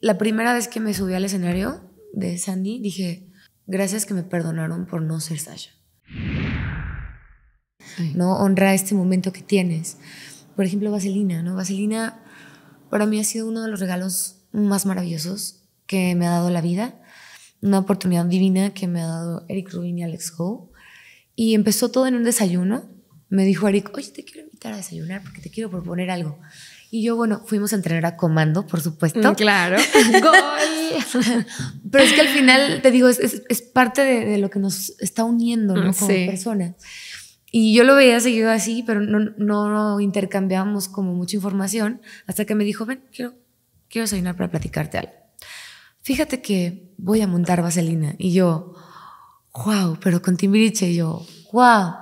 La primera vez que me subí al escenario de Sandy, dije, gracias que me perdonaron por no ser Sasha. ¿No? Honra este momento que tienes. Por ejemplo, Vaselina, ¿no? Vaselina para mí ha sido uno de los regalos más maravillosos que me ha dado la vida. Una oportunidad divina que me ha dado Eric Rubin y Alex Go. Y empezó todo en un desayuno. Me dijo Eric, oye, te quiero invitar a desayunar porque te quiero proponer algo. Y yo, bueno, fuimos a entrenar a comando, por supuesto. Mm, claro. Gol. Pero es que al final, te digo, es, es, parte de, lo que nos está uniendo, ¿no? Mm, como sí. personas. Y yo lo veía seguido así, pero no, no, intercambiábamos como mucha información hasta que me dijo, ven, quiero, quiero desayunar para platicarte algo. Fíjate que voy a montar vaselina. Y yo, wow, pero con Timbiriche. Y yo, wow,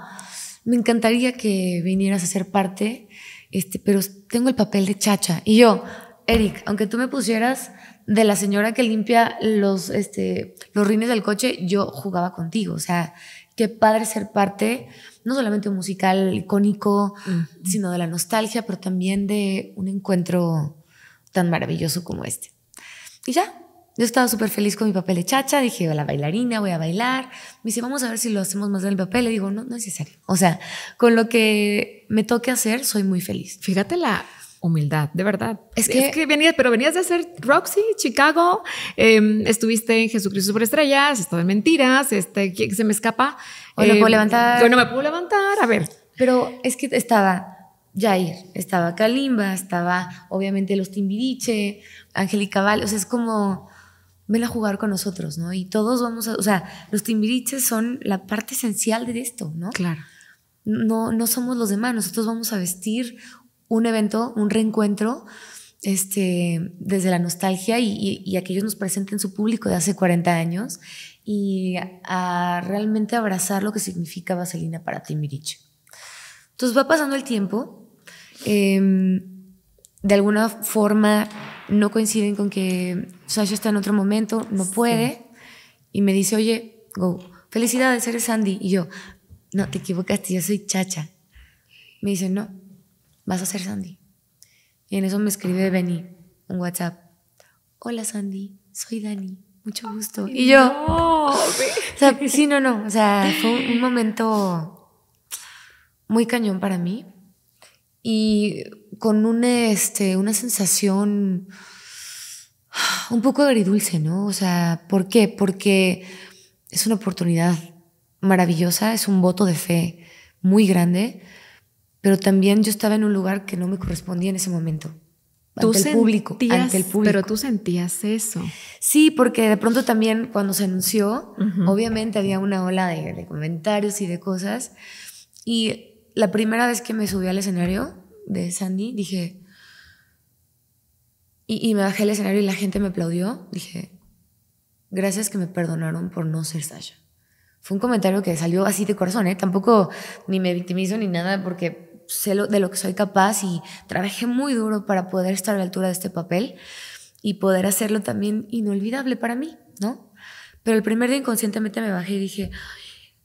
me encantaría que vinieras a ser parte este, pero tengo el papel de chacha. Y yo, Eric, aunque tú me pusieras de la señora que limpia los, este, los rines del coche, yo jugaba contigo. O sea, qué padre ser parte, no solamente un musical icónico, sino de la nostalgia, pero también de un encuentro tan maravilloso como este. Y ya, yo estaba súper feliz con mi papel de chacha, dije, la bailarina, voy a bailar. Me dice, vamos a ver si lo hacemos más del papel. Le digo, no, no es necesario. O sea, con lo que me toque hacer, soy muy feliz. Fíjate la humildad, de verdad. Es que, venías, pero venías de hacer Roxy, Chicago, em, estuviste en Jesucristo Superestrellas, estrellas. Estaba en Mentiras, este, se me escapa. Hoy no em, puedo levantar. Hoy no me puedo levantar, a ver. Pero es que estaba Jair, estaba Kalimba, estaba obviamente los Timbiriche, Angélica Val, o sea, es como ven a jugar con nosotros, ¿no? Y todos vamos a, o sea, los timbiriches son la parte esencial de esto, ¿no? Claro. No, no somos los demás, nosotros vamos a vestir un evento, un reencuentro, este, desde la nostalgia y, a que ellos nos presenten su público de hace 40 años y a, realmente abrazar lo que significa Vaselina para Timbiriche. Entonces va pasando el tiempo, em, de alguna forma no coinciden con que Sasha está en otro momento, no puede, y me dice, oye, go, felicidades, eres Sandy. Y yo, no, te equivocaste, yo soy Chacha. Me dice, no, vas a ser Sandy. Y en eso me escribe Benny, un WhatsApp. Hola Sandy, soy Dani, mucho gusto. Y yo, sí, no, no, o sea, fue un momento muy cañón para mí. Y con una, este, una sensación un poco agridulce, ¿no? O sea, ¿por qué? Porque es una oportunidad maravillosa, es un voto de fe muy grande, pero también yo estaba en un lugar que no me correspondía en ese momento. ¿Tú el sentías, público, el Pero tú sentías eso. Sí, porque de pronto también cuando se anunció, obviamente había una ola de, de, comentarios y de cosas. Y la primera vez que me subí al escenario, de Sandy, dije, y, me bajé el escenario y la gente me aplaudió, dije, gracias que me perdonaron por no ser Sasha. Fue un comentario que salió así de corazón, ¿eh? tampoco ni me victimizo ni nada porque sé lo, de lo que soy capaz y trabajé muy duro para poder estar a la altura de este papel y poder hacerlo también inolvidable para mí, ¿no? Pero el primer día inconscientemente me bajé y dije,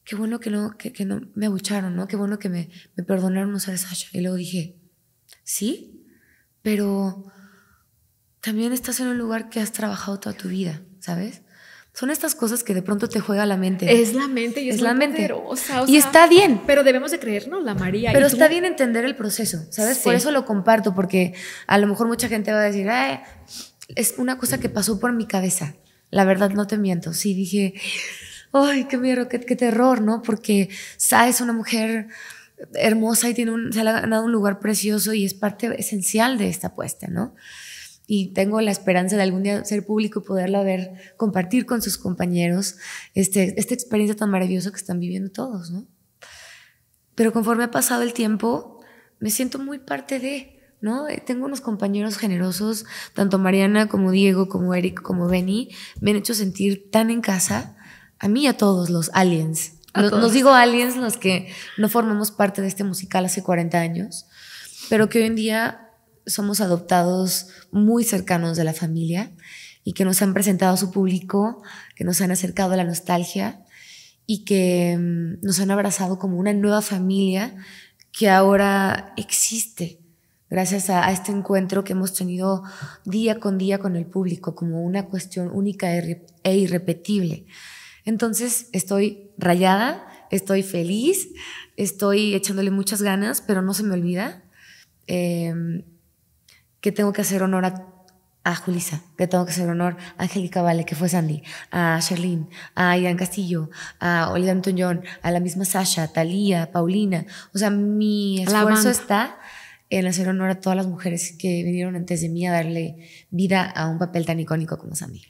qué bueno que no, que, no me abucharon, ¿no? Qué bueno que me, me perdonaron no ser Sasha. Y luego dije, sí, pero también estás en un lugar que has trabajado toda tu vida, ¿sabes? Son estas cosas que de pronto te juega la mente. Es la mente y es, la mente. y está bien. Pero debemos de creernos, la María. Pero está bien entender el proceso, ¿sabes? Por eso lo comparto, porque a lo mejor mucha gente va a decir, es una cosa que pasó por mi cabeza. La verdad, no te miento. Sí, dije, ¡ay, qué miedo, qué, terror, ¿no? Porque ¿sabes? una mujer hermosa y tiene un, se ha ganado un lugar precioso y es parte esencial de esta apuesta, ¿no? Y tengo la esperanza de algún día ser público y poderla ver, compartir con sus compañeros este, esta experiencia tan maravillosa que están viviendo todos, ¿no? Pero conforme ha pasado el tiempo, me siento muy parte de, ¿no? Eh, tengo unos compañeros generosos, tanto Mariana como Diego, como Eric, como Benny, me han hecho sentir tan en casa, a mí y a todos los aliens, nos digo aliens los que no formamos parte de este musical hace 40 años, pero que hoy en día somos adoptados muy cercanos de la familia y que nos han presentado a su público, que nos han acercado a la nostalgia y que mm, nos han abrazado como una nueva familia que ahora existe gracias a, este encuentro que hemos tenido día con día con el público como una cuestión única e, e irrepetible. Entonces estoy rayada, estoy feliz, estoy echándole muchas ganas, pero no se me olvida em, que tengo que hacer honor a, Julisa, que tengo que hacer honor a Angélica Vale, que fue Sandy, a Sherlyn, a Ian Castillo, a Olivia Anton a la misma Sasha, Talía, Paulina. O sea, mi esfuerzo está en hacer honor a todas las mujeres que vinieron antes de mí a darle vida a un papel tan icónico como Sandy.